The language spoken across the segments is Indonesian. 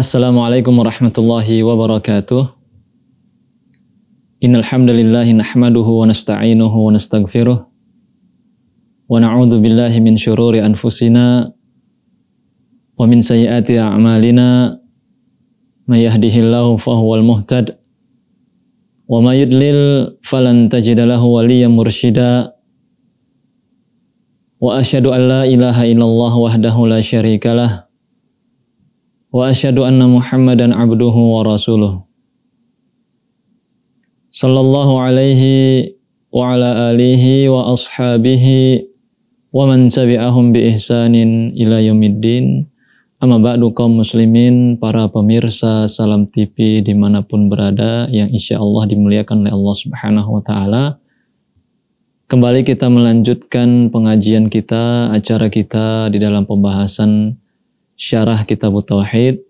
Assalamualaikum warahmatullahi wabarakatuh. Innal hamdalillah nahmaduhu wa nasta'inuhu wa nastaghfiruh wa na'udzu billahi min shururi anfusina wa min sayyiati a'malina may yahdihillahu fahuwal muhtad wa may yudlil falan tajida lahu waliyan mursyida wa asyhadu an la ilaha illallah wahdahu la syarikalah واشهد ان محمدا عبده ورسوله صلى الله عليه وعلى اله واصحابه ومن تبعهم باحسان الى يوم الدين Amma ba'du kaum muslimin, para pemirsa Salam TV dimanapun berada yang insya Allah dimuliakan oleh Allah subhanahu wa ta'ala. Kembali kita melanjutkan pengajian kita, acara kita di dalam pembahasan syarah kitab Tauhid.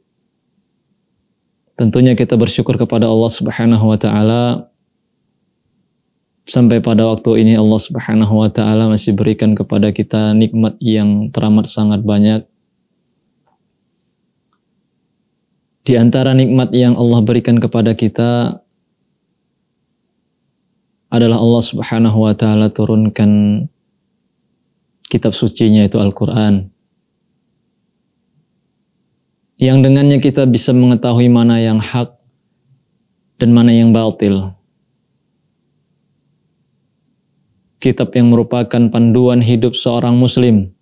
Tentunya kita bersyukur kepada Allah Subhanahu wa taala sampai pada waktu ini Allah Subhanahu wa taala masih berikan kepada kita nikmat yang teramat sangat banyak. Di antara nikmat yang Allah berikan kepada kita adalah Allah Subhanahu wa taala turunkan kitab sucinya itu Al-Qur'an yang dengannya kita bisa mengetahui mana yang hak dan mana yang batil. Kitab yang merupakan panduan hidup seorang muslim.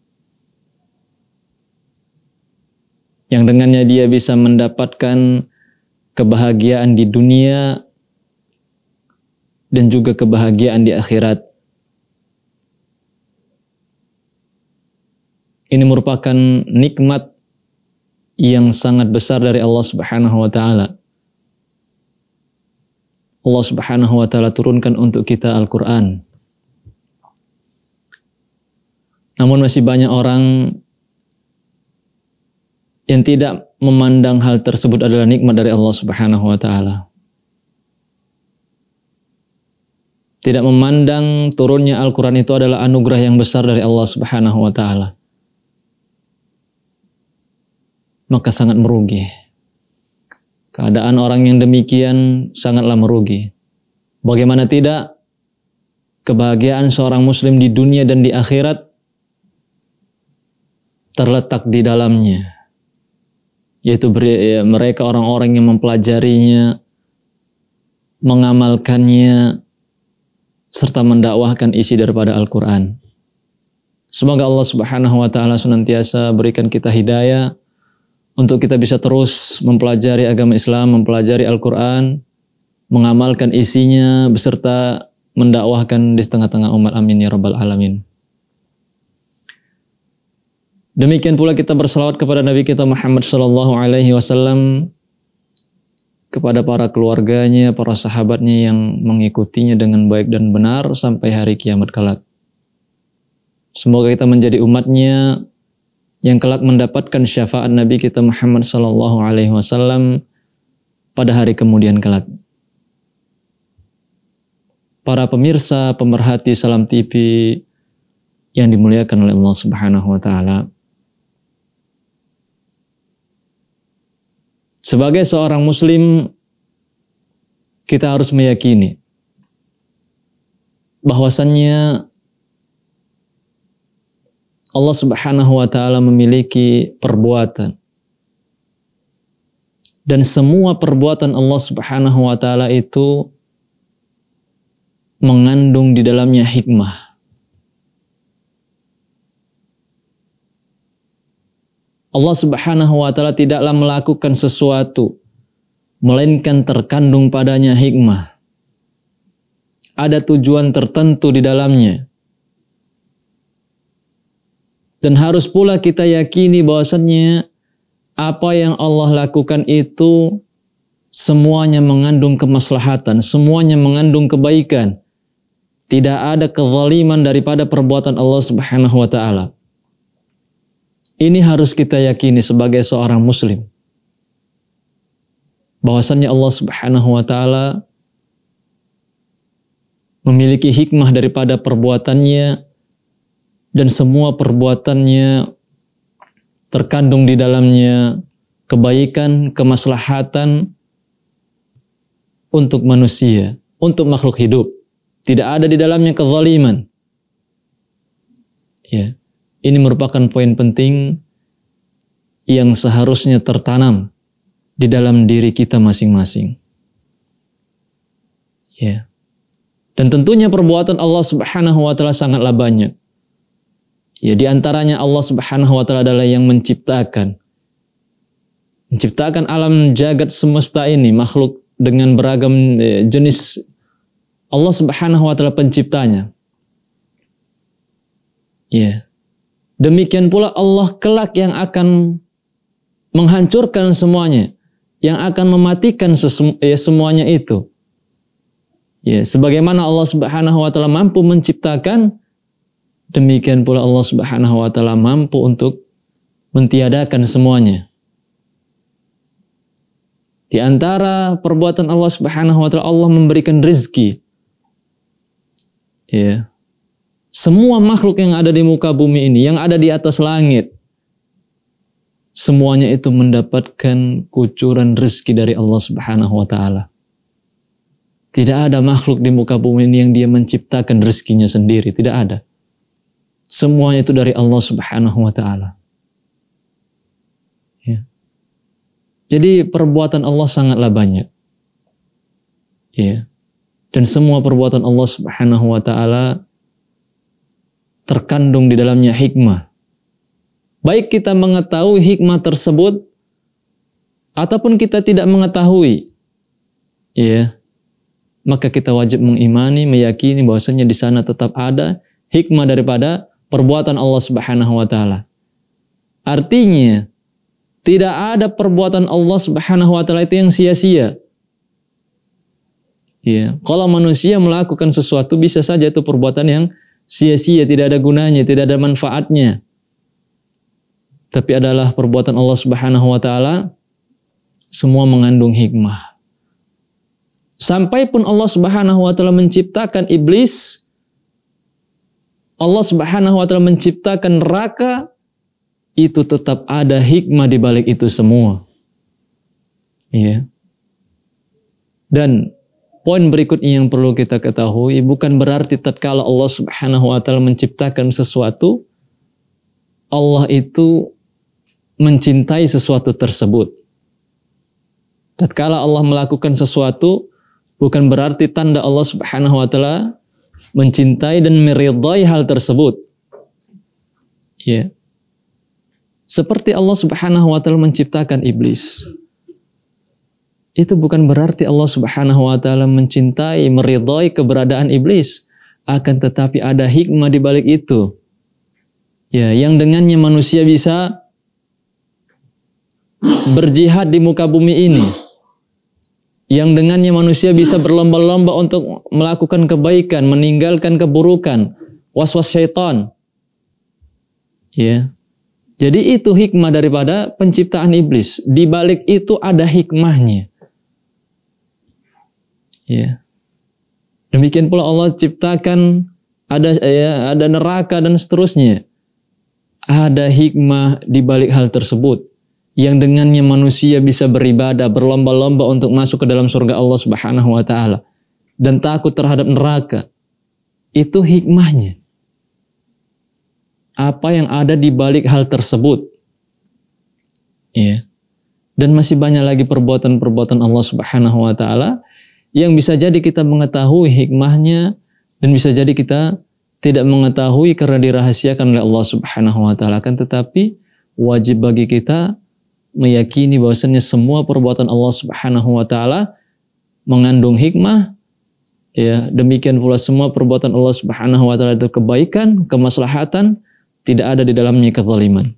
Yang dengannya dia bisa mendapatkan kebahagiaan di dunia dan juga kebahagiaan di akhirat. Ini merupakan nikmat yang sangat besar dari Allah Subhanahu wa taala. Allah Subhanahu wa taala turunkan untuk kita Al-Qur'an. Namun masih banyak orang yang tidak memandang hal tersebut adalah nikmat dari Allah Subhanahu wa taala. Tidak memandang turunnya Al-Qur'an itu adalah anugerah yang besar dari Allah Subhanahu wa taala. maka sangat merugi. Keadaan orang yang demikian sangatlah merugi. Bagaimana tidak, kebahagiaan seorang muslim di dunia dan di akhirat terletak di dalamnya. Yaitu ya, mereka orang-orang yang mempelajarinya, mengamalkannya, serta mendakwahkan isi daripada Al-Quran. Semoga Allah subhanahu wa ta'ala senantiasa berikan kita hidayah, untuk kita bisa terus mempelajari agama Islam, mempelajari Al-Quran, mengamalkan isinya, beserta mendakwahkan di setengah tengah umat amin ya rabbal alamin. Demikian pula kita berselawat kepada Nabi kita Muhammad Sallallahu Alaihi Wasallam kepada para keluarganya, para sahabatnya yang mengikutinya dengan baik dan benar sampai hari kiamat kelak. Semoga kita menjadi umatnya yang kelak mendapatkan syafaat Nabi kita Muhammad sallallahu alaihi wasallam pada hari kemudian kelak. Para pemirsa pemerhati Salam TV yang dimuliakan oleh Allah Subhanahu wa taala. Sebagai seorang muslim kita harus meyakini bahwasannya Allah Subhanahu wa taala memiliki perbuatan. Dan semua perbuatan Allah Subhanahu wa taala itu mengandung di dalamnya hikmah. Allah Subhanahu wa taala tidaklah melakukan sesuatu melainkan terkandung padanya hikmah. Ada tujuan tertentu di dalamnya dan harus pula kita yakini bahwasannya apa yang Allah lakukan itu semuanya mengandung kemaslahatan, semuanya mengandung kebaikan. Tidak ada kezaliman daripada perbuatan Allah Subhanahu wa taala. Ini harus kita yakini sebagai seorang muslim. Bahwasannya Allah Subhanahu wa taala memiliki hikmah daripada perbuatannya dan semua perbuatannya terkandung di dalamnya kebaikan, kemaslahatan untuk manusia, untuk makhluk hidup. Tidak ada di dalamnya kezaliman. Ya. Ini merupakan poin penting yang seharusnya tertanam di dalam diri kita masing-masing. Ya. Dan tentunya perbuatan Allah Subhanahu wa taala sangatlah banyak. Ya, di antaranya Allah Subhanahu wa taala adalah yang menciptakan. Menciptakan alam jagat semesta ini, makhluk dengan beragam eh, jenis Allah Subhanahu wa taala penciptanya. Ya. Demikian pula Allah kelak yang akan menghancurkan semuanya, yang akan mematikan ya, semuanya itu. Ya, sebagaimana Allah Subhanahu wa taala mampu menciptakan Demikian pula Allah Subhanahu wa taala mampu untuk mentiadakan semuanya. Di antara perbuatan Allah Subhanahu wa taala Allah memberikan rezeki. Ya. Semua makhluk yang ada di muka bumi ini, yang ada di atas langit, semuanya itu mendapatkan kucuran rezeki dari Allah Subhanahu wa taala. Tidak ada makhluk di muka bumi ini yang dia menciptakan rezekinya sendiri, tidak ada. Semuanya itu dari Allah Subhanahu wa taala. Ya. Jadi perbuatan Allah sangatlah banyak. Ya. Dan semua perbuatan Allah Subhanahu wa taala terkandung di dalamnya hikmah. Baik kita mengetahui hikmah tersebut ataupun kita tidak mengetahui. Ya. Maka kita wajib mengimani, meyakini bahwasanya di sana tetap ada hikmah daripada perbuatan Allah Subhanahu wa taala. Artinya, tidak ada perbuatan Allah Subhanahu wa taala itu yang sia-sia. Ya, kalau manusia melakukan sesuatu bisa saja itu perbuatan yang sia-sia, tidak ada gunanya, tidak ada manfaatnya. Tapi adalah perbuatan Allah Subhanahu wa taala semua mengandung hikmah. Sampai pun Allah Subhanahu wa taala menciptakan iblis Allah Subhanahu wa taala menciptakan neraka itu tetap ada hikmah di balik itu semua. Iya. Dan poin berikutnya yang perlu kita ketahui bukan berarti tatkala Allah Subhanahu wa taala menciptakan sesuatu Allah itu mencintai sesuatu tersebut. Tatkala Allah melakukan sesuatu bukan berarti tanda Allah Subhanahu wa taala mencintai dan meridai hal tersebut. Ya. Seperti Allah Subhanahu wa taala menciptakan iblis. Itu bukan berarti Allah Subhanahu wa taala mencintai, meridai keberadaan iblis, akan tetapi ada hikmah di balik itu. Ya, yang dengannya manusia bisa berjihad di muka bumi ini. Yang dengannya manusia bisa berlomba-lomba untuk melakukan kebaikan, meninggalkan keburukan, was-was syaitan. Ya. Jadi itu hikmah daripada penciptaan iblis. Di balik itu ada hikmahnya. Ya. Demikian pula Allah ciptakan ada ya, ada neraka dan seterusnya. Ada hikmah di balik hal tersebut yang dengannya manusia bisa beribadah berlomba-lomba untuk masuk ke dalam surga Allah Subhanahu wa taala dan takut terhadap neraka. Itu hikmahnya. Apa yang ada di balik hal tersebut. Ya. Dan masih banyak lagi perbuatan-perbuatan Allah Subhanahu wa taala yang bisa jadi kita mengetahui hikmahnya dan bisa jadi kita tidak mengetahui karena dirahasiakan oleh Allah Subhanahu wa taala kan tetapi wajib bagi kita meyakini bahwasannya semua perbuatan Allah Subhanahu wa taala mengandung hikmah Ya, demikian pula semua perbuatan Allah Subhanahu wa taala itu kebaikan, kemaslahatan, tidak ada di dalamnya kezaliman.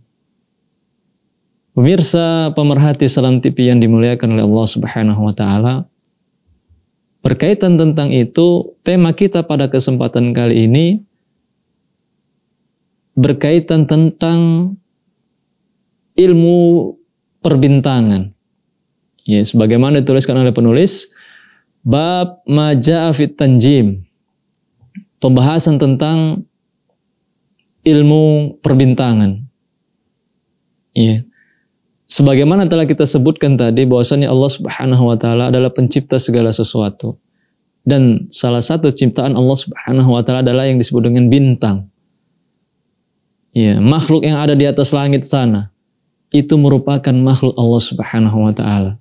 Pemirsa pemerhati Salam TV yang dimuliakan oleh Allah Subhanahu wa taala, berkaitan tentang itu, tema kita pada kesempatan kali ini berkaitan tentang ilmu perbintangan. Ya, sebagaimana dituliskan oleh penulis, Bab Maja'a fit Tanjim. Pembahasan tentang ilmu perbintangan. Iya. Sebagaimana telah kita sebutkan tadi bahwasanya Allah Subhanahu wa taala adalah pencipta segala sesuatu. Dan salah satu ciptaan Allah Subhanahu wa taala adalah yang disebut dengan bintang. Ya, makhluk yang ada di atas langit sana itu merupakan makhluk Allah Subhanahu wa taala.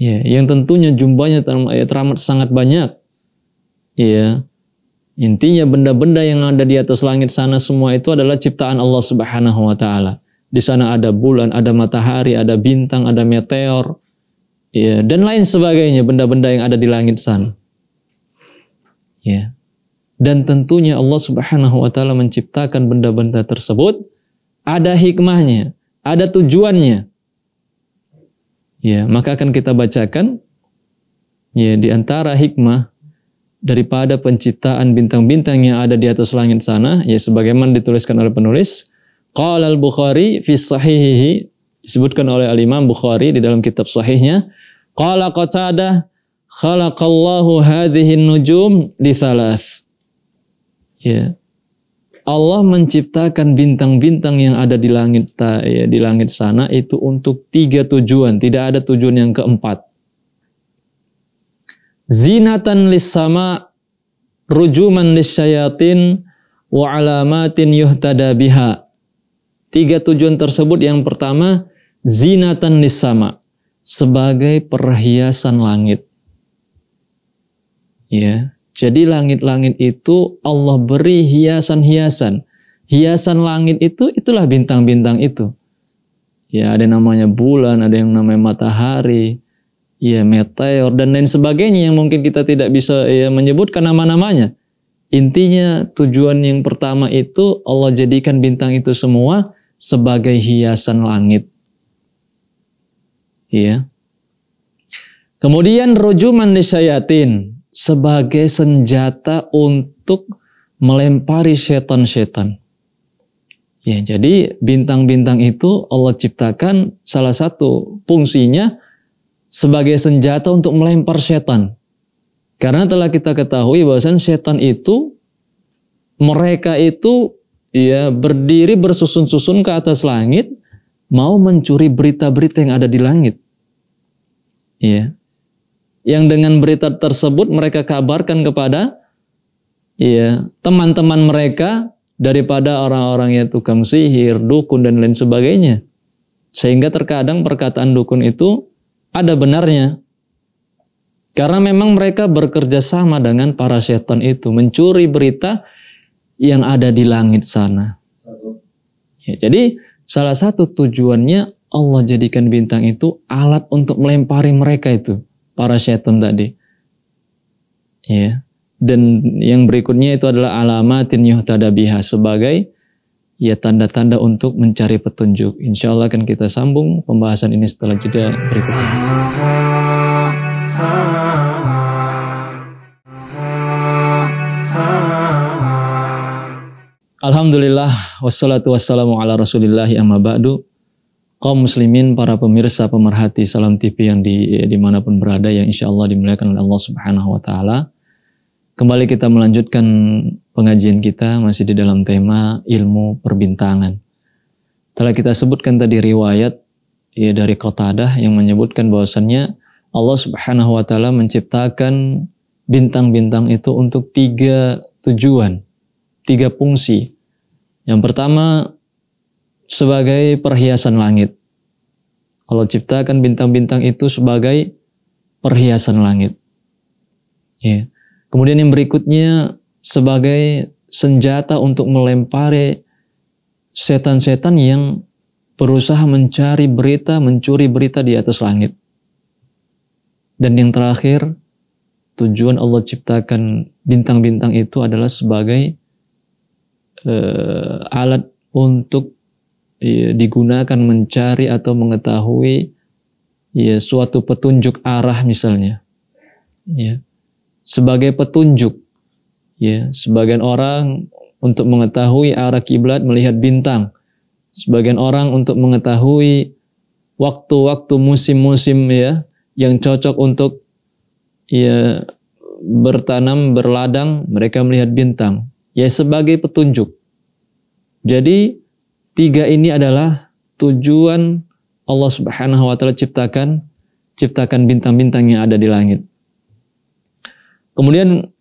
Ya, yang tentunya jumlahnya eh, teramat sangat banyak. Ya. Intinya benda-benda yang ada di atas langit sana semua itu adalah ciptaan Allah Subhanahu wa taala. Di sana ada bulan, ada matahari, ada bintang, ada meteor, ya, dan lain sebagainya benda-benda yang ada di langit sana. Ya. Dan tentunya Allah Subhanahu wa taala menciptakan benda-benda tersebut ada hikmahnya, ada tujuannya. Ya, maka akan kita bacakan ya di antara hikmah daripada penciptaan bintang-bintang yang ada di atas langit sana ya sebagaimana dituliskan oleh penulis qala al-bukhari fi sahihihi disebutkan oleh al-imam bukhari di dalam kitab sahihnya qala qatada khalaqallahu hadhihi nujum li thalath ya Allah menciptakan bintang-bintang yang ada di langit ya, di langit sana itu untuk tiga tujuan, tidak ada tujuan yang keempat. Zinatan lis sama, rujuman lis syayatin, wa alamatin yuhtada biha. Tiga tujuan tersebut yang pertama zinatan lis sama sebagai perhiasan langit. Ya, jadi langit-langit itu Allah beri hiasan-hiasan. Hiasan langit itu itulah bintang-bintang itu. Ya, ada yang namanya bulan, ada yang namanya matahari, ya meteor dan lain sebagainya yang mungkin kita tidak bisa ya menyebutkan nama-namanya. Intinya tujuan yang pertama itu Allah jadikan bintang itu semua sebagai hiasan langit. Ya. Kemudian rujuman disayatin sebagai senjata untuk melempari setan-setan. Ya, jadi bintang-bintang itu Allah ciptakan salah satu fungsinya sebagai senjata untuk melempar setan. Karena telah kita ketahui bahwasan setan itu mereka itu ya berdiri bersusun-susun ke atas langit mau mencuri berita-berita yang ada di langit. Ya, yang dengan berita tersebut mereka kabarkan kepada ya teman-teman mereka daripada orang-orang yang tukang sihir, dukun dan lain sebagainya. Sehingga terkadang perkataan dukun itu ada benarnya. Karena memang mereka bekerja sama dengan para setan itu, mencuri berita yang ada di langit sana. Ya, jadi salah satu tujuannya Allah jadikan bintang itu alat untuk melempari mereka itu para setan tadi. Ya. Dan yang berikutnya itu adalah alamatin yuhtada biha sebagai ya tanda-tanda untuk mencari petunjuk. Insya Allah akan kita sambung pembahasan ini setelah jeda berikutnya. Alhamdulillah wassalatu wassalamu ala rasulillahi amma ba'du kaum muslimin, para pemirsa pemerhati Salam TV yang di dimanapun berada yang insya Allah dimuliakan oleh Allah Subhanahu Wa Taala. Kembali kita melanjutkan pengajian kita masih di dalam tema ilmu perbintangan. Telah kita sebutkan tadi riwayat ya dari Qatadah yang menyebutkan bahwasannya Allah Subhanahu wa taala menciptakan bintang-bintang itu untuk tiga tujuan, tiga fungsi. Yang pertama sebagai perhiasan langit. Allah ciptakan bintang-bintang itu sebagai perhiasan langit. Ya. Kemudian yang berikutnya sebagai senjata untuk melempari setan-setan yang berusaha mencari berita, mencuri berita di atas langit. Dan yang terakhir, tujuan Allah ciptakan bintang-bintang itu adalah sebagai uh, alat untuk ya, digunakan mencari atau mengetahui ya suatu petunjuk arah misalnya ya sebagai petunjuk ya sebagian orang untuk mengetahui arah kiblat melihat bintang sebagian orang untuk mengetahui waktu-waktu musim-musim ya yang cocok untuk ya bertanam berladang mereka melihat bintang ya sebagai petunjuk jadi Tiga ini adalah tujuan Allah Subhanahu wa taala ciptakan ciptakan bintang-bintang yang ada di langit. Kemudian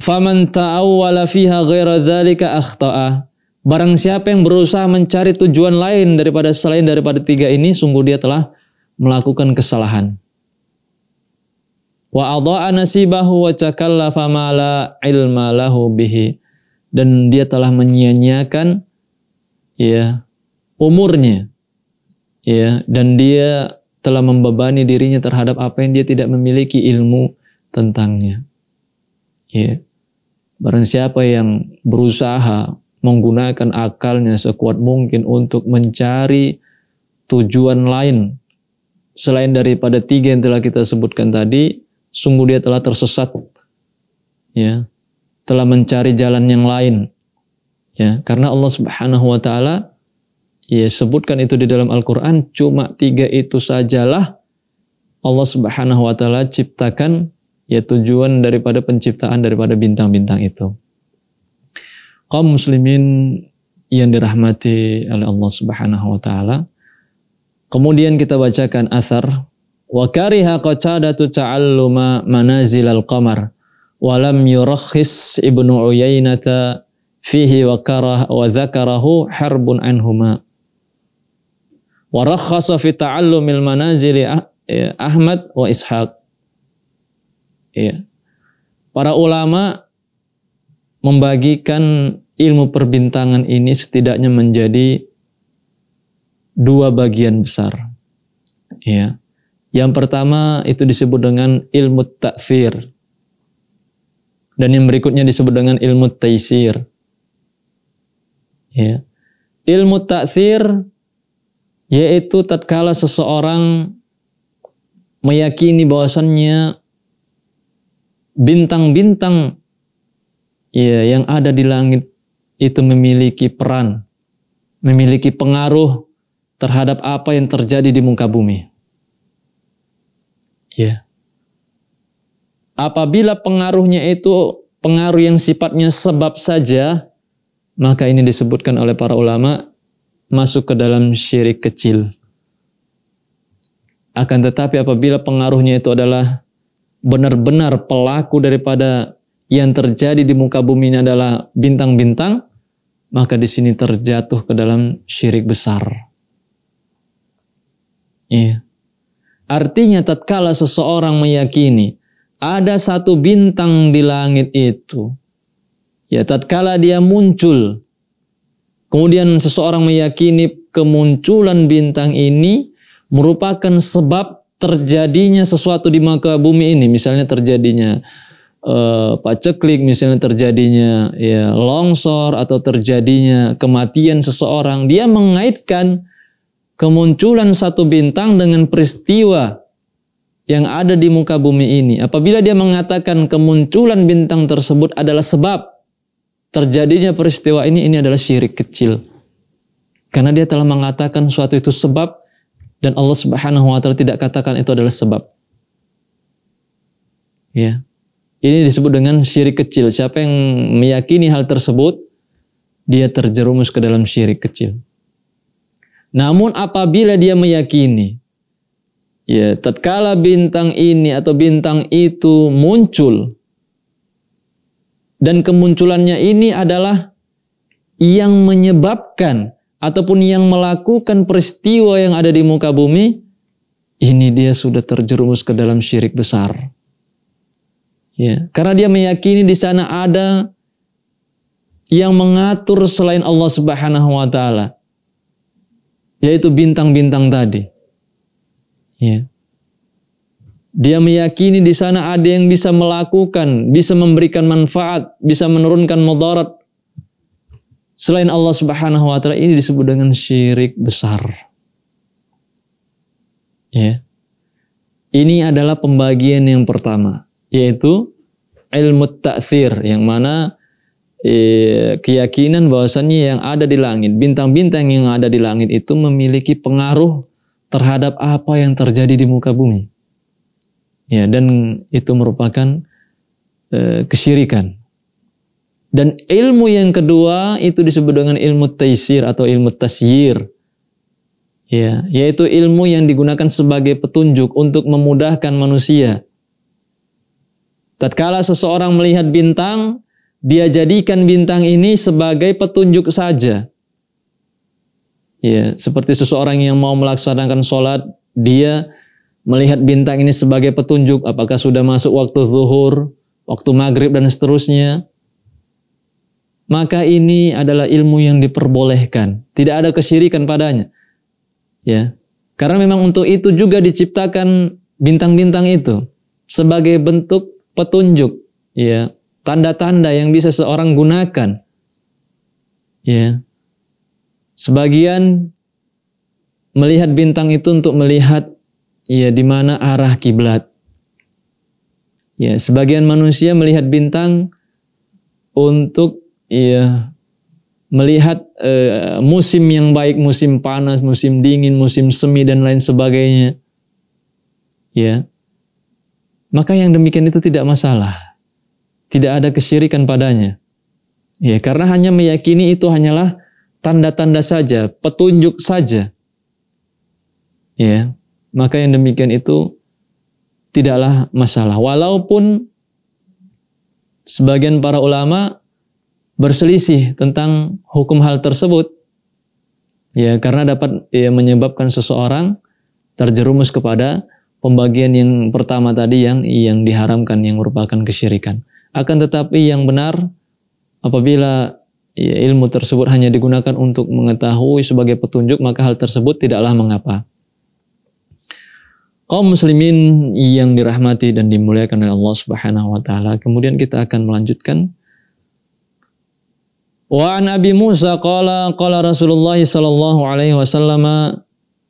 faman ta'awwala fiha ghaira dzalika akhta'a. Barang siapa yang berusaha mencari tujuan lain daripada selain daripada tiga ini sungguh dia telah melakukan kesalahan. Wa adha'a nasibahu wa takallafa ma la ilma lahu bihi. Dan dia telah menyia-nyiakan ya umurnya ya dan dia telah membebani dirinya terhadap apa yang dia tidak memiliki ilmu tentangnya ya barang siapa yang berusaha menggunakan akalnya sekuat mungkin untuk mencari tujuan lain selain daripada tiga yang telah kita sebutkan tadi sungguh dia telah tersesat ya telah mencari jalan yang lain Ya, karena Allah Subhanahu wa taala ya sebutkan itu di dalam Al-Qur'an cuma tiga itu sajalah Allah Subhanahu wa taala ciptakan ya tujuan daripada penciptaan daripada bintang-bintang itu. Kaum muslimin yang dirahmati oleh Allah Subhanahu wa taala. Kemudian kita bacakan asar wa kariha qatadatu ta'alluma al qamar wa lam yurakhis ibnu uyainata fihi wa karah wa dzakarahu harbun anhuma. Wa rakhasa fi ta'allumil manazili ah- ya, Ahmad wa Ishaq. Ya. Para ulama membagikan ilmu perbintangan ini setidaknya menjadi dua bagian besar. Ya. Yang pertama itu disebut dengan ilmu takfir. Dan yang berikutnya disebut dengan ilmu taisir ya. Ilmu taksir yaitu tatkala seseorang meyakini bahwasannya bintang-bintang ya yang ada di langit itu memiliki peran, memiliki pengaruh terhadap apa yang terjadi di muka bumi. Ya. Apabila pengaruhnya itu pengaruh yang sifatnya sebab saja, maka ini disebutkan oleh para ulama masuk ke dalam syirik kecil. Akan tetapi apabila pengaruhnya itu adalah benar-benar pelaku daripada yang terjadi di muka bumi ini adalah bintang-bintang, maka di sini terjatuh ke dalam syirik besar. Iya. Artinya tatkala seseorang meyakini ada satu bintang di langit itu Ya, tatkala dia muncul, kemudian seseorang meyakini kemunculan bintang ini merupakan sebab terjadinya sesuatu di muka bumi ini, misalnya terjadinya uh, paceklik, misalnya terjadinya ya longsor atau terjadinya kematian seseorang, dia mengaitkan kemunculan satu bintang dengan peristiwa yang ada di muka bumi ini. Apabila dia mengatakan kemunculan bintang tersebut adalah sebab terjadinya peristiwa ini ini adalah syirik kecil. Karena dia telah mengatakan suatu itu sebab dan Allah Subhanahu wa taala tidak katakan itu adalah sebab. Ya. Ini disebut dengan syirik kecil. Siapa yang meyakini hal tersebut, dia terjerumus ke dalam syirik kecil. Namun apabila dia meyakini ya tatkala bintang ini atau bintang itu muncul dan kemunculannya ini adalah yang menyebabkan ataupun yang melakukan peristiwa yang ada di muka bumi, ini dia sudah terjerumus ke dalam syirik besar. Ya, karena dia meyakini di sana ada yang mengatur selain Allah Subhanahu wa taala. Yaitu bintang-bintang tadi. Ya. Dia meyakini di sana ada yang bisa melakukan, bisa memberikan manfaat, bisa menurunkan mudarat. Selain Allah Subhanahu wa taala ini disebut dengan syirik besar. Ya. Ini adalah pembagian yang pertama, yaitu ilmu ta'thir yang mana eh, keyakinan bahwasannya yang ada di langit, bintang-bintang yang ada di langit itu memiliki pengaruh terhadap apa yang terjadi di muka bumi. Ya, dan itu merupakan e, kesyirikan. Dan ilmu yang kedua itu disebut dengan ilmu taisir atau ilmu tasyir. Ya, yaitu ilmu yang digunakan sebagai petunjuk untuk memudahkan manusia. Tatkala seseorang melihat bintang, dia jadikan bintang ini sebagai petunjuk saja. Ya, seperti seseorang yang mau melaksanakan sholat, dia melihat bintang ini sebagai petunjuk apakah sudah masuk waktu zuhur, waktu maghrib dan seterusnya. Maka ini adalah ilmu yang diperbolehkan, tidak ada kesyirikan padanya. Ya. Karena memang untuk itu juga diciptakan bintang-bintang itu sebagai bentuk petunjuk, ya, tanda-tanda yang bisa seorang gunakan. Ya. Sebagian melihat bintang itu untuk melihat ya di mana arah kiblat. Ya, sebagian manusia melihat bintang untuk ya melihat eh, musim yang baik, musim panas, musim dingin, musim semi dan lain sebagainya. Ya. Maka yang demikian itu tidak masalah. Tidak ada kesyirikan padanya. Ya, karena hanya meyakini itu hanyalah tanda-tanda saja, petunjuk saja. Ya, maka yang demikian itu tidaklah masalah. Walaupun sebagian para ulama berselisih tentang hukum hal tersebut. Ya, karena dapat ya, menyebabkan seseorang terjerumus kepada pembagian yang pertama tadi yang yang diharamkan yang merupakan kesyirikan. Akan tetapi yang benar apabila ya, ilmu tersebut hanya digunakan untuk mengetahui sebagai petunjuk maka hal tersebut tidaklah mengapa kaum muslimin yang dirahmati dan dimuliakan oleh Allah Subhanahu wa taala. Kemudian kita akan melanjutkan Wa an Abi Musa qala qala Rasulullah sallallahu alaihi wasallam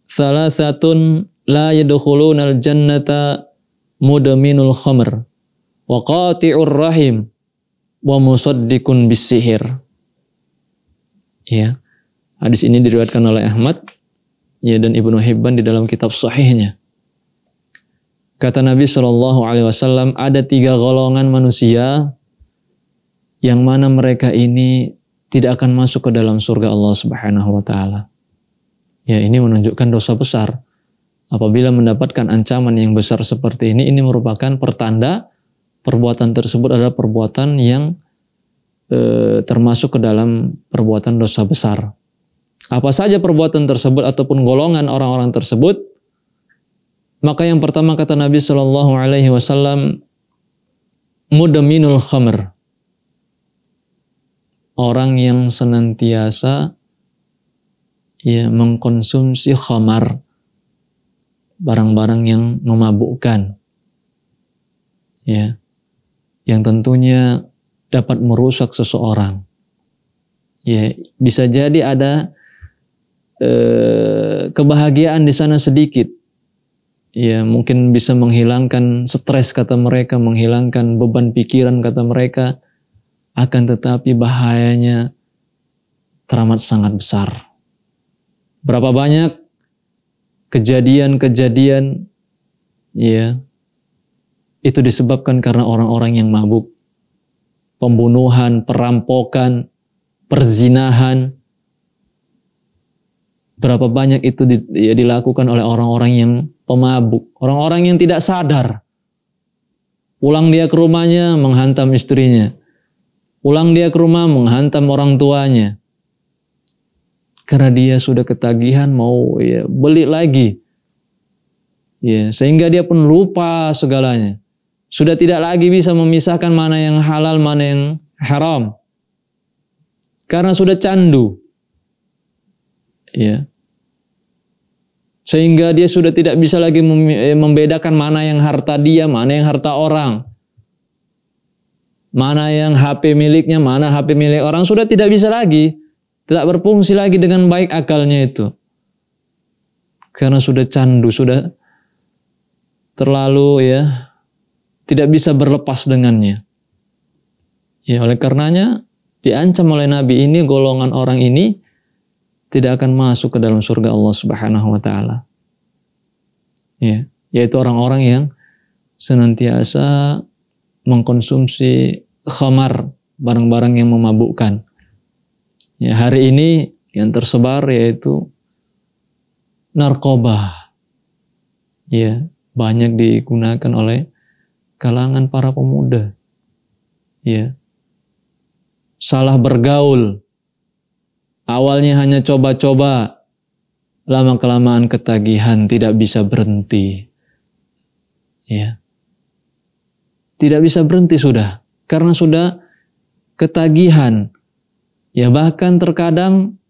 thalathatun la yadkhuluna al-jannata mudminul khamr wa qati'ur rahim wa musaddiqun bisihir. Ya. Hadis ini diriwayatkan oleh Ahmad ya dan Ibnu Hibban di dalam kitab sahihnya. Kata Nabi Shallallahu Alaihi Wasallam ada tiga golongan manusia yang mana mereka ini tidak akan masuk ke dalam surga Allah Subhanahu Wa Taala. Ya ini menunjukkan dosa besar. Apabila mendapatkan ancaman yang besar seperti ini, ini merupakan pertanda perbuatan tersebut adalah perbuatan yang e, termasuk ke dalam perbuatan dosa besar. Apa saja perbuatan tersebut ataupun golongan orang-orang tersebut, maka yang pertama kata Nabi Shallallahu Alaihi Wasallam, mudaminul khamer. Orang yang senantiasa ya mengkonsumsi khamar, barang-barang yang memabukkan, ya, yang tentunya dapat merusak seseorang. Ya, bisa jadi ada eh, kebahagiaan di sana sedikit, ya mungkin bisa menghilangkan stres kata mereka, menghilangkan beban pikiran kata mereka, akan tetapi bahayanya teramat sangat besar. Berapa banyak kejadian-kejadian ya itu disebabkan karena orang-orang yang mabuk. Pembunuhan, perampokan, perzinahan. Berapa banyak itu ya, dilakukan oleh orang-orang yang pemabuk, orang-orang yang tidak sadar. Pulang dia ke rumahnya menghantam istrinya. Pulang dia ke rumah menghantam orang tuanya. Karena dia sudah ketagihan mau ya beli lagi. Ya, sehingga dia pun lupa segalanya. Sudah tidak lagi bisa memisahkan mana yang halal, mana yang haram. Karena sudah candu. Ya. Sehingga dia sudah tidak bisa lagi eh, membedakan mana yang harta dia, mana yang harta orang. Mana yang HP miliknya, mana HP milik orang. Sudah tidak bisa lagi. Tidak berfungsi lagi dengan baik akalnya itu. Karena sudah candu, sudah terlalu ya, tidak bisa berlepas dengannya. Ya oleh karenanya diancam oleh Nabi ini golongan orang ini tidak akan masuk ke dalam surga Allah Subhanahu wa taala. Ya, yaitu orang-orang yang senantiasa mengkonsumsi khamar, barang-barang yang memabukkan. Ya, hari ini yang tersebar yaitu narkoba. Ya, banyak digunakan oleh kalangan para pemuda. Ya. Salah bergaul Awalnya hanya coba-coba, lama-kelamaan ketagihan tidak bisa berhenti. Ya. Tidak bisa berhenti sudah, karena sudah ketagihan. Ya bahkan terkadang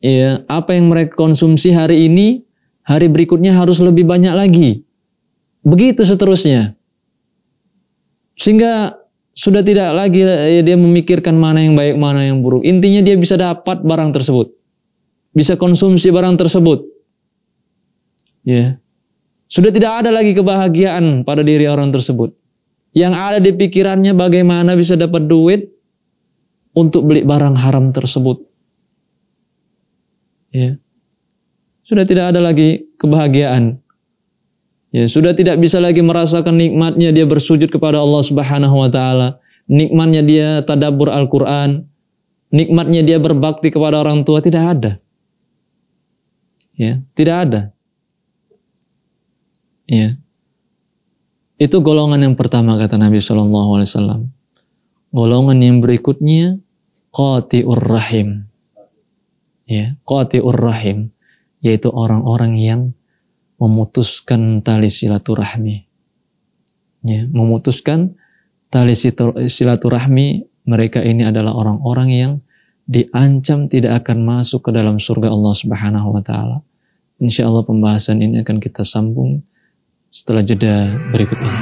ya apa yang mereka konsumsi hari ini, hari berikutnya harus lebih banyak lagi. Begitu seterusnya. Sehingga sudah tidak lagi eh, dia memikirkan mana yang baik, mana yang buruk. Intinya dia bisa dapat barang tersebut. Bisa konsumsi barang tersebut. Ya. Yeah. Sudah tidak ada lagi kebahagiaan pada diri orang tersebut. Yang ada di pikirannya bagaimana bisa dapat duit untuk beli barang haram tersebut. Ya. Yeah. Sudah tidak ada lagi kebahagiaan Ya, sudah tidak bisa lagi merasakan nikmatnya dia bersujud kepada Allah Subhanahu wa taala, nikmatnya dia tadabur Al-Qur'an, nikmatnya dia berbakti kepada orang tua tidak ada. Ya, tidak ada. Ya. Itu golongan yang pertama kata Nabi Shallallahu alaihi wasallam. Golongan yang berikutnya qati'ur rahim. Ya, qati'ur rahim yaitu orang-orang yang memutuskan tali silaturahmi. Ya, memutuskan tali silaturahmi mereka ini adalah orang-orang yang diancam tidak akan masuk ke dalam surga Allah Subhanahu wa taala. Insya Allah pembahasan ini akan kita sambung setelah jeda berikut ini.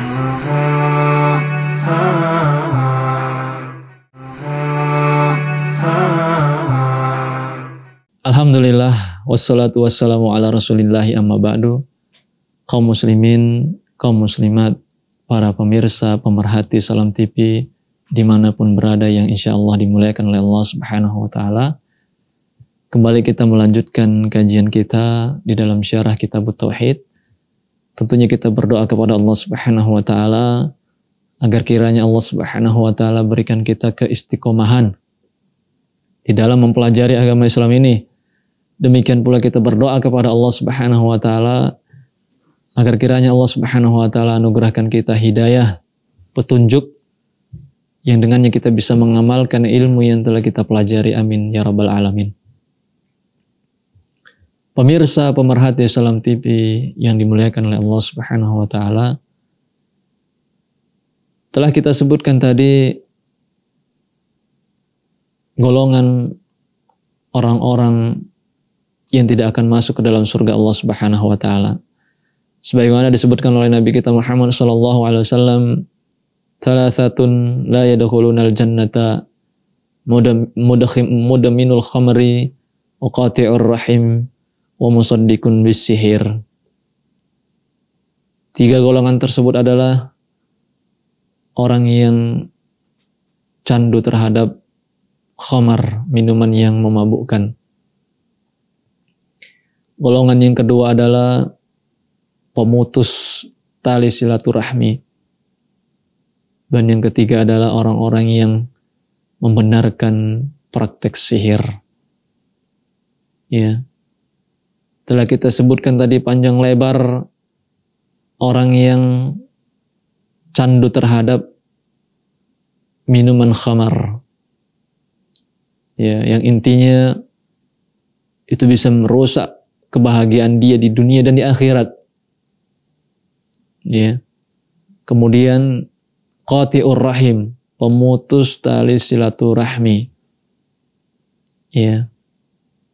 Alhamdulillah Wassalatu wassalamu ala rasulillahi amma ba'du. Kaum muslimin, kaum muslimat, para pemirsa, pemerhati Salam TV, dimanapun berada yang insya Allah dimuliakan oleh Allah subhanahu wa ta'ala. Kembali kita melanjutkan kajian kita di dalam syarah kitab Tauhid. Tentunya kita berdoa kepada Allah subhanahu wa ta'ala agar kiranya Allah subhanahu wa ta'ala berikan kita keistiqomahan di dalam mempelajari agama Islam ini Demikian pula kita berdoa kepada Allah Subhanahu wa taala agar kiranya Allah Subhanahu wa taala anugerahkan kita hidayah, petunjuk yang dengannya kita bisa mengamalkan ilmu yang telah kita pelajari. Amin ya rabbal alamin. Pemirsa pemerhati Salam TV yang dimuliakan oleh Allah Subhanahu wa taala. Telah kita sebutkan tadi golongan orang-orang yang tidak akan masuk ke dalam surga Allah Subhanahu wa taala. Sebagaimana disebutkan oleh Nabi kita Muhammad sallallahu alaihi wasallam, "Tsalatsatun la yadkhulunal jannata mudaminul khamri wa qati'ur rahim wa musaddiqun sihir." Tiga golongan tersebut adalah orang yang candu terhadap khamar, minuman yang memabukkan Golongan yang kedua adalah pemutus tali silaturahmi. Dan yang ketiga adalah orang-orang yang membenarkan praktek sihir. Ya. Telah kita sebutkan tadi panjang lebar orang yang candu terhadap minuman khamar. Ya, yang intinya itu bisa merusak kebahagiaan dia di dunia dan di akhirat. Ya. Kemudian qati'ur rahim, pemutus tali silaturahmi. Ya.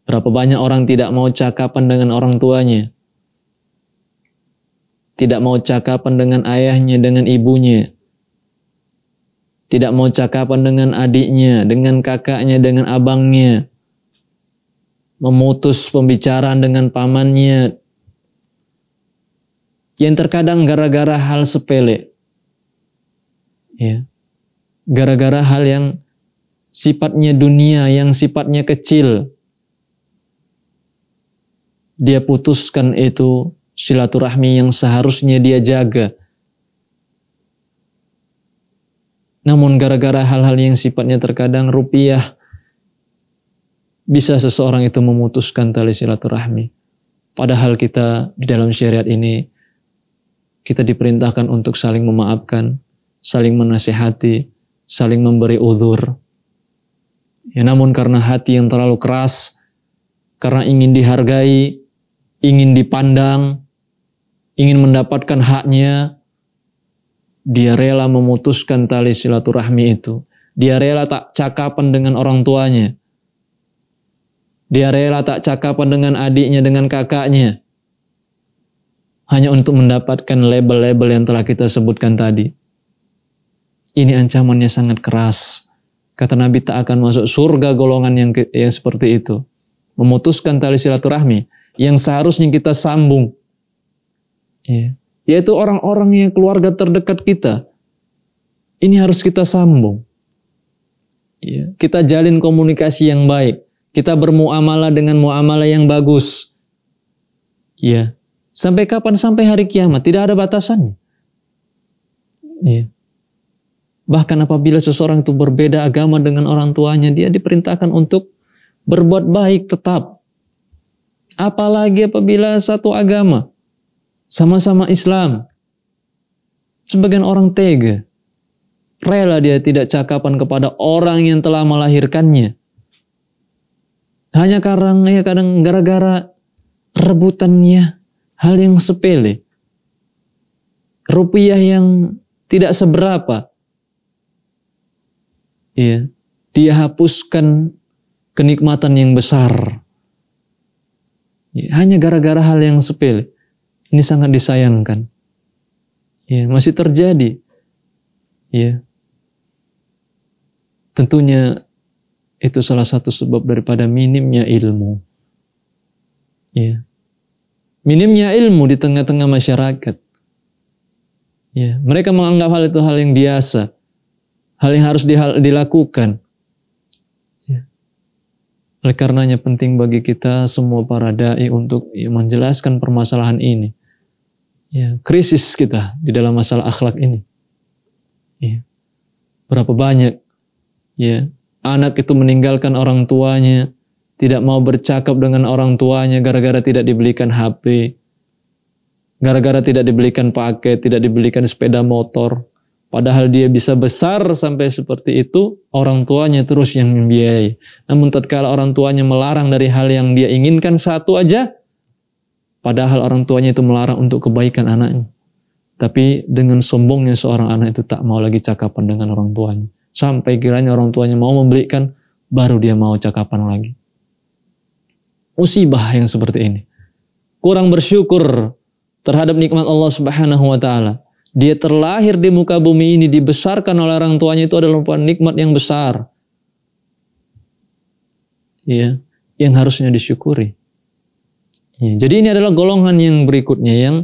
Berapa banyak orang tidak mau cakapan dengan orang tuanya? Tidak mau cakapan dengan ayahnya, dengan ibunya. Tidak mau cakapan dengan adiknya, dengan kakaknya, dengan abangnya memutus pembicaraan dengan pamannya yang terkadang gara-gara hal sepele ya gara-gara hal yang sifatnya dunia yang sifatnya kecil dia putuskan itu silaturahmi yang seharusnya dia jaga namun gara-gara hal-hal yang sifatnya terkadang rupiah bisa seseorang itu memutuskan tali silaturahmi. Padahal kita di dalam syariat ini kita diperintahkan untuk saling memaafkan, saling menasehati, saling memberi uzur. Ya namun karena hati yang terlalu keras, karena ingin dihargai, ingin dipandang, ingin mendapatkan haknya, dia rela memutuskan tali silaturahmi itu. Dia rela tak cakapan dengan orang tuanya dia rela tak cakapan dengan adiknya, dengan kakaknya. Hanya untuk mendapatkan label-label yang telah kita sebutkan tadi. Ini ancamannya sangat keras. Kata Nabi tak akan masuk surga golongan yang, yang seperti itu. Memutuskan tali silaturahmi yang seharusnya kita sambung. Ya. Yaitu orang-orang yang keluarga terdekat kita. Ini harus kita sambung. Ya. Kita jalin komunikasi yang baik kita bermuamalah dengan muamalah yang bagus. Ya. Sampai kapan? Sampai hari kiamat. Tidak ada batasannya. Ya. Bahkan apabila seseorang itu berbeda agama dengan orang tuanya, dia diperintahkan untuk berbuat baik tetap. Apalagi apabila satu agama, sama-sama Islam. Sebagian orang tega, rela dia tidak cakapan kepada orang yang telah melahirkannya hanya karena ya kadang gara-gara rebutannya hal yang sepele. Rupiah yang tidak seberapa. Ya, dia hapuskan kenikmatan yang besar. Ya, hanya gara-gara hal yang sepele. Ini sangat disayangkan. Ya, masih terjadi. Ya. Tentunya itu salah satu sebab daripada minimnya ilmu. Ya. Minimnya ilmu di tengah-tengah masyarakat. Ya, mereka menganggap hal itu hal yang biasa. Hal yang harus dilakukan. Ya. Oleh karenanya penting bagi kita semua para dai untuk menjelaskan permasalahan ini. Ya, krisis kita di dalam masalah akhlak ini. Ya. Berapa banyak ya anak itu meninggalkan orang tuanya, tidak mau bercakap dengan orang tuanya gara-gara tidak dibelikan HP, gara-gara tidak dibelikan paket, tidak dibelikan sepeda motor. Padahal dia bisa besar sampai seperti itu, orang tuanya terus yang membiayai. Namun tatkala orang tuanya melarang dari hal yang dia inginkan satu aja, padahal orang tuanya itu melarang untuk kebaikan anaknya. Tapi dengan sombongnya seorang anak itu tak mau lagi cakapan dengan orang tuanya. Sampai kiranya orang tuanya mau membelikan, baru dia mau cakapan lagi. Musibah yang seperti ini. Kurang bersyukur terhadap nikmat Allah Subhanahu wa taala. Dia terlahir di muka bumi ini dibesarkan oleh orang tuanya itu adalah nikmat yang besar. Ya, yang harusnya disyukuri. Ya, jadi ini adalah golongan yang berikutnya yang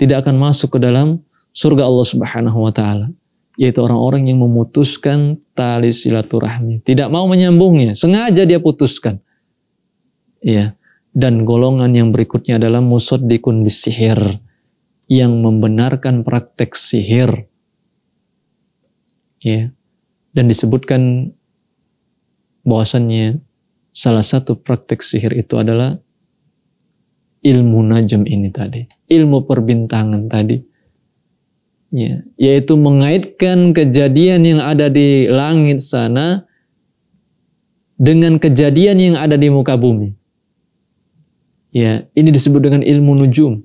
tidak akan masuk ke dalam surga Allah Subhanahu wa taala yaitu orang-orang yang memutuskan tali silaturahmi, tidak mau menyambungnya, sengaja dia putuskan. Ya. Dan golongan yang berikutnya adalah musaddikun sihir yang membenarkan praktek sihir. Ya. Dan disebutkan bahwasannya salah satu praktek sihir itu adalah ilmu najam ini tadi, ilmu perbintangan tadi ya, yaitu mengaitkan kejadian yang ada di langit sana dengan kejadian yang ada di muka bumi. Ya, ini disebut dengan ilmu nujum.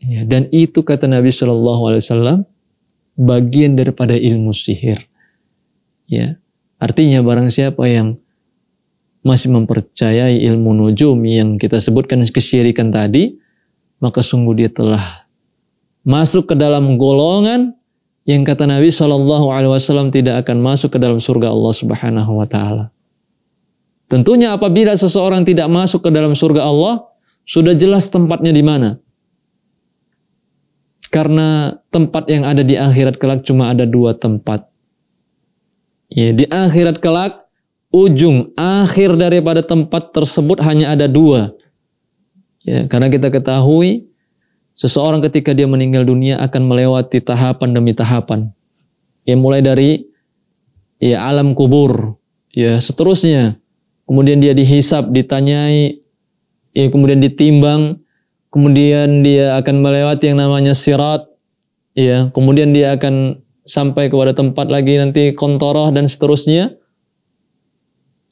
Ya, dan itu kata Nabi Shallallahu Alaihi Wasallam bagian daripada ilmu sihir. Ya, artinya barang siapa yang masih mempercayai ilmu nujum yang kita sebutkan kesyirikan tadi, maka sungguh dia telah masuk ke dalam golongan yang kata Nabi Shallallahu Alaihi Wasallam tidak akan masuk ke dalam surga Allah Subhanahu Wa Taala. Tentunya apabila seseorang tidak masuk ke dalam surga Allah, sudah jelas tempatnya di mana. Karena tempat yang ada di akhirat kelak cuma ada dua tempat. Ya, di akhirat kelak, ujung akhir daripada tempat tersebut hanya ada dua. Ya, karena kita ketahui Seseorang ketika dia meninggal dunia akan melewati tahapan demi tahapan. Ya mulai dari ya alam kubur, ya seterusnya. Kemudian dia dihisap, ditanyai, ya kemudian ditimbang, kemudian dia akan melewati yang namanya sirat, ya kemudian dia akan sampai kepada tempat lagi nanti kontoroh dan seterusnya.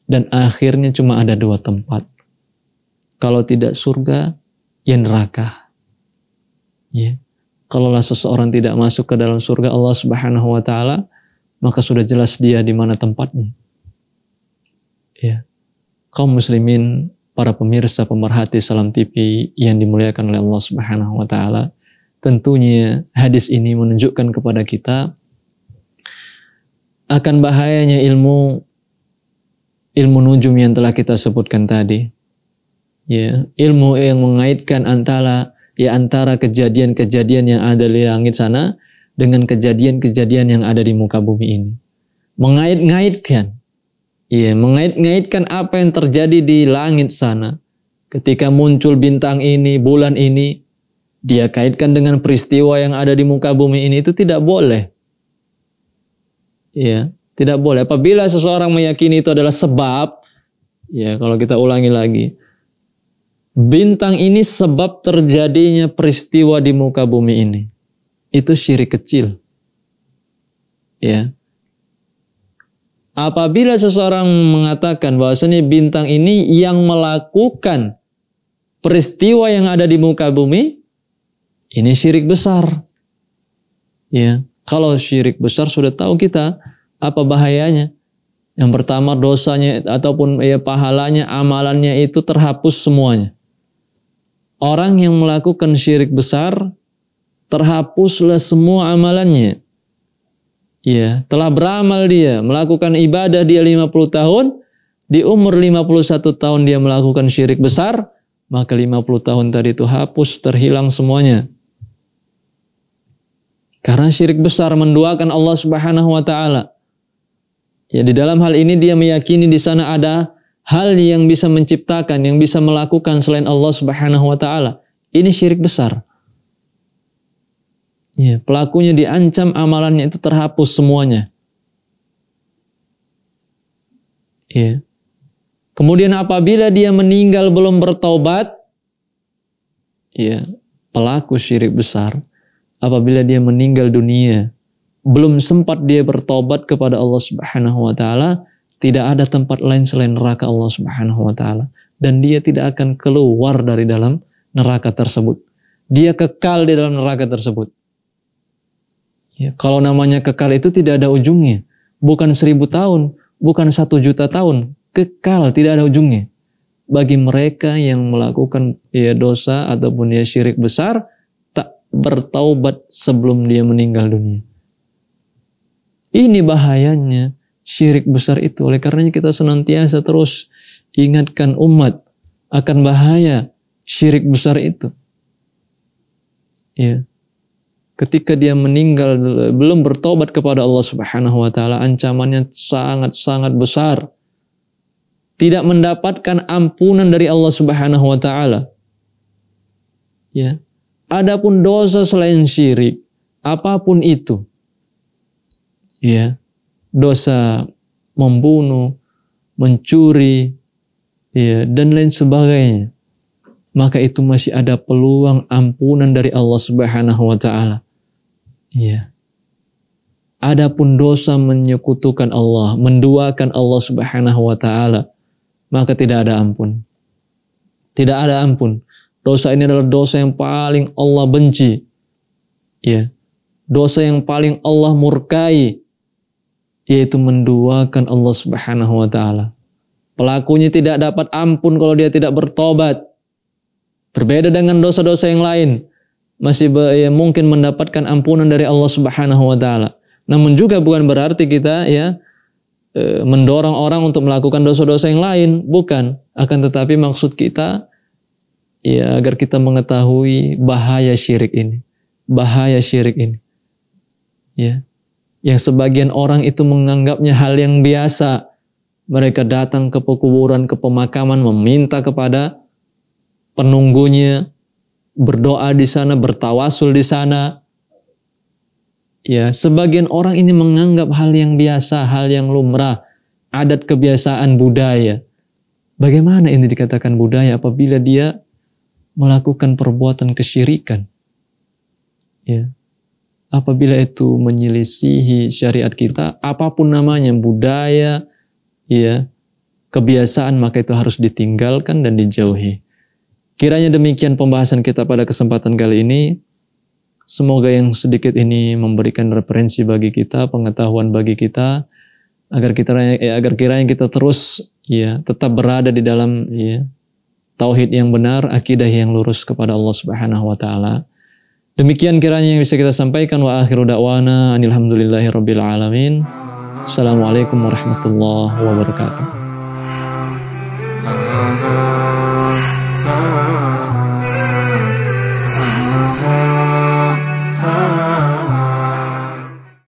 Dan akhirnya cuma ada dua tempat. Kalau tidak surga, ya neraka Ya. Kalaulah seseorang tidak masuk ke dalam surga Allah Subhanahu wa taala, maka sudah jelas dia di mana tempatnya. Ya. Kaum muslimin, para pemirsa pemerhati Salam TV yang dimuliakan oleh Allah Subhanahu wa taala, tentunya hadis ini menunjukkan kepada kita akan bahayanya ilmu ilmu nujum yang telah kita sebutkan tadi. Ya, ilmu yang mengaitkan antara ya antara kejadian-kejadian yang ada di langit sana dengan kejadian-kejadian yang ada di muka bumi ini. Mengait-ngaitkan. Ya, mengait-ngaitkan apa yang terjadi di langit sana. Ketika muncul bintang ini, bulan ini, dia kaitkan dengan peristiwa yang ada di muka bumi ini itu tidak boleh. Ya, tidak boleh. Apabila seseorang meyakini itu adalah sebab, ya kalau kita ulangi lagi, bintang ini sebab terjadinya peristiwa di muka bumi ini. Itu syirik kecil. Ya. Apabila seseorang mengatakan bahwasanya bintang ini yang melakukan peristiwa yang ada di muka bumi, ini syirik besar. Ya, kalau syirik besar sudah tahu kita apa bahayanya. Yang pertama dosanya ataupun ya pahalanya, amalannya itu terhapus semuanya orang yang melakukan syirik besar terhapuslah semua amalannya. Ya, telah beramal dia, melakukan ibadah dia 50 tahun, di umur 51 tahun dia melakukan syirik besar, maka 50 tahun tadi itu hapus, terhilang semuanya. Karena syirik besar menduakan Allah Subhanahu wa taala. Ya di dalam hal ini dia meyakini di sana ada hal yang bisa menciptakan, yang bisa melakukan selain Allah Subhanahu wa taala. Ini syirik besar. Ya, pelakunya diancam amalannya itu terhapus semuanya. Ya. Kemudian apabila dia meninggal belum bertobat, ya, pelaku syirik besar apabila dia meninggal dunia belum sempat dia bertobat kepada Allah Subhanahu wa taala, tidak ada tempat lain selain neraka Allah Subhanahu wa taala dan dia tidak akan keluar dari dalam neraka tersebut. Dia kekal di dalam neraka tersebut. Ya, kalau namanya kekal itu tidak ada ujungnya. Bukan seribu tahun, bukan satu juta tahun. Kekal, tidak ada ujungnya. Bagi mereka yang melakukan ya, dosa ataupun ya syirik besar, tak bertaubat sebelum dia meninggal dunia. Ini bahayanya syirik besar itu. Oleh karenanya kita senantiasa terus ingatkan umat akan bahaya syirik besar itu. Ya. Ketika dia meninggal belum bertobat kepada Allah Subhanahu wa taala, ancamannya sangat-sangat besar. Tidak mendapatkan ampunan dari Allah Subhanahu wa taala. Ya. Adapun dosa selain syirik, apapun itu. Ya dosa membunuh, mencuri, ya, dan lain sebagainya, maka itu masih ada peluang ampunan dari Allah Subhanahu wa taala. Iya. Adapun dosa menyekutukan Allah, menduakan Allah Subhanahu wa taala, maka tidak ada ampun. Tidak ada ampun. Dosa ini adalah dosa yang paling Allah benci. Ya. Dosa yang paling Allah murkai yaitu menduakan Allah Subhanahu wa taala. Pelakunya tidak dapat ampun kalau dia tidak bertobat. Berbeda dengan dosa-dosa yang lain, masih ya, mungkin mendapatkan ampunan dari Allah Subhanahu wa taala. Namun juga bukan berarti kita ya e, mendorong orang untuk melakukan dosa-dosa yang lain, bukan. Akan tetapi maksud kita ya agar kita mengetahui bahaya syirik ini, bahaya syirik ini. Ya yang sebagian orang itu menganggapnya hal yang biasa. Mereka datang ke pekuburan, ke pemakaman, meminta kepada penunggunya, berdoa di sana, bertawasul di sana. Ya, sebagian orang ini menganggap hal yang biasa, hal yang lumrah, adat kebiasaan budaya. Bagaimana ini dikatakan budaya apabila dia melakukan perbuatan kesyirikan? Ya, apabila itu menyelisihi syariat kita, apapun namanya budaya, ya kebiasaan maka itu harus ditinggalkan dan dijauhi. Kiranya demikian pembahasan kita pada kesempatan kali ini. Semoga yang sedikit ini memberikan referensi bagi kita, pengetahuan bagi kita, agar kita ya, agar kiranya kita terus ya tetap berada di dalam ya tauhid yang benar, akidah yang lurus kepada Allah Subhanahu wa taala. Demikian kiranya yang bisa kita sampaikan wa akhiru da'wana alamin. Assalamualaikum warahmatullahi wabarakatuh.